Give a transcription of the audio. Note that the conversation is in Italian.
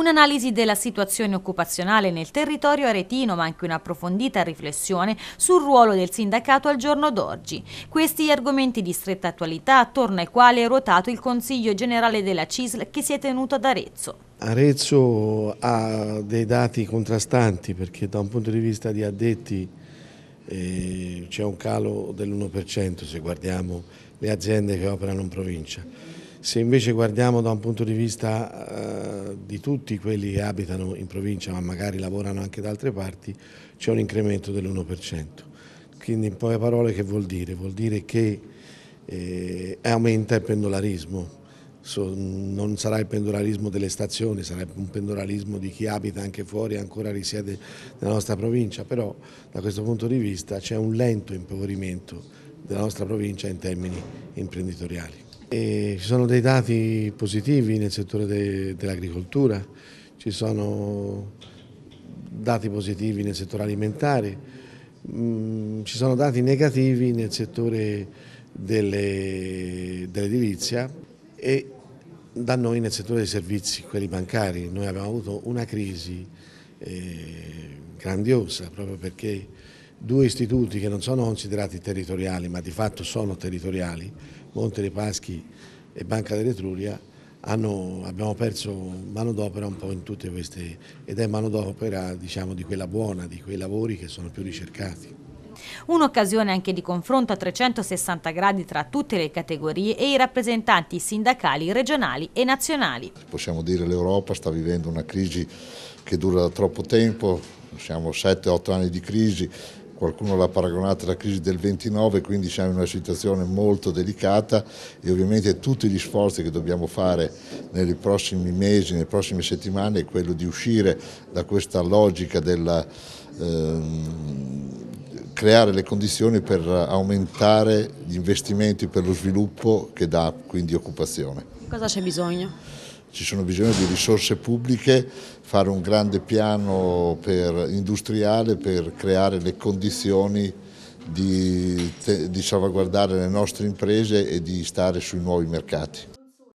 un'analisi della situazione occupazionale nel territorio aretino, ma anche un'approfondita riflessione sul ruolo del sindacato al giorno d'oggi. Questi gli argomenti di stretta attualità attorno ai quali è ruotato il Consiglio Generale della CISL che si è tenuto ad Arezzo. Arezzo ha dei dati contrastanti perché da un punto di vista di addetti eh, c'è un calo dell'1% se guardiamo le aziende che operano in provincia. Se invece guardiamo da un punto di vista eh, di tutti quelli che abitano in provincia ma magari lavorano anche da altre parti c'è un incremento dell'1%. Quindi in poche parole che vuol dire? Vuol dire che eh, aumenta il pendolarismo, so, non sarà il pendolarismo delle stazioni, sarà un pendolarismo di chi abita anche fuori e ancora risiede nella nostra provincia, però da questo punto di vista c'è un lento impoverimento della nostra provincia in termini imprenditoriali. E ci sono dei dati positivi nel settore de, dell'agricoltura, ci sono dati positivi nel settore alimentare, mh, mm, ci sono dati negativi nel settore dell'edilizia dell e da noi nel settore dei servizi, quelli bancari. Noi abbiamo avuto una crisi eh, grandiosa proprio perché due istituti che non sono considerati territoriali ma di fatto sono territoriali, Monte dei Paschi e Banca dell'Etruria, abbiamo perso manodopera un po' in tutte queste ed è manodopera diciamo, di quella buona, di quei lavori che sono più ricercati. Un'occasione anche di confronto a 360 gradi tra tutte le categorie e i rappresentanti sindacali regionali e nazionali. Possiamo dire che l'Europa sta vivendo una crisi che dura da troppo tempo, siamo 7-8 anni di crisi, qualcuno l'ha paragonata alla crisi del 29, quindi siamo in una situazione molto delicata e ovviamente tutti gli sforzi che dobbiamo fare nei prossimi mesi, nelle prossime settimane è quello di uscire da questa logica della... Ehm, creare le condizioni per aumentare gli investimenti per lo sviluppo che dà quindi occupazione. Cosa c'è bisogno? ci sono bisogno di risorse pubbliche, fare un grande piano per, industriale per creare le condizioni di, di salvaguardare le nostre imprese e di stare sui nuovi mercati.